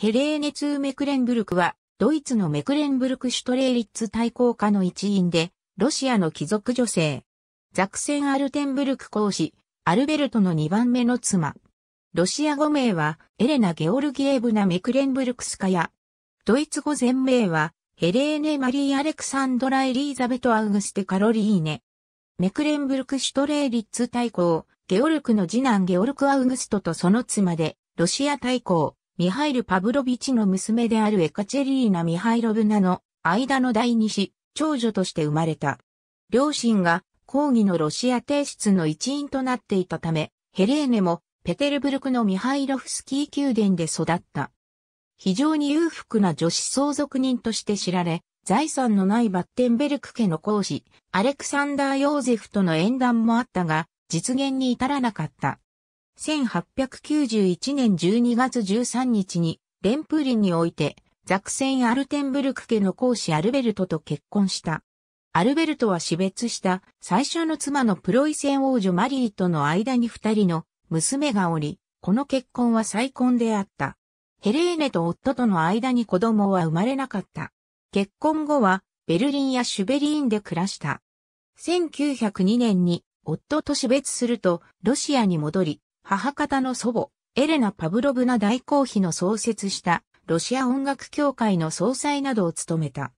ヘレーネツメクレンブルクは、ドイツのメクレンブルクシュトレーリッツ対抗下の一員で、ロシアの貴族女性。ザクセン・アルテンブルク公使、アルベルトの2番目の妻。ロシア語名は、エレナ・ゲオルギエブナ・メクレンブルクスカヤ。ドイツ語全名は、ヘレーネ・マリー・アレクサンドラ・エリーザベト・アウグステ・カロリーネ。メクレンブルクシュトレーリッツ対抗、ゲオルクの次男ゲオルク・アウグストとその妻で、ロシア対抗。ミハイル・パブロビチの娘であるエカチェリーナ・ミハイロブナの間の第二子、長女として生まれた。両親が抗議のロシア帝室の一員となっていたため、ヘレーネもペテルブルクのミハイロフスキー宮殿で育った。非常に裕福な女子相続人として知られ、財産のないバッテンベルク家の公師、アレクサンダー・ヨーゼフとの縁談もあったが、実現に至らなかった。1891年12月13日に、レンプーリンにおいて、ザクセン・アルテンブルク家の公子アルベルトと結婚した。アルベルトは死別した最初の妻のプロイセン王女マリーとの間に二人の娘がおり、この結婚は再婚であった。ヘレーネと夫との間に子供は生まれなかった。結婚後はベルリンやシュベリーンで暮らした。1902年に夫と死別するとロシアに戻り、母方の祖母、エレナ・パブロブナ大公妃の創設したロシア音楽協会の総裁などを務めた。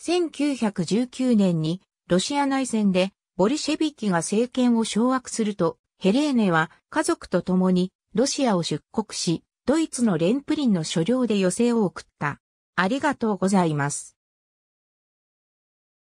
1919年にロシア内戦でボリシェビキが政権を掌握すると、ヘレーネは家族と共にロシアを出国し、ドイツのレンプリンの所領で寄せを送った。ありがとうございます。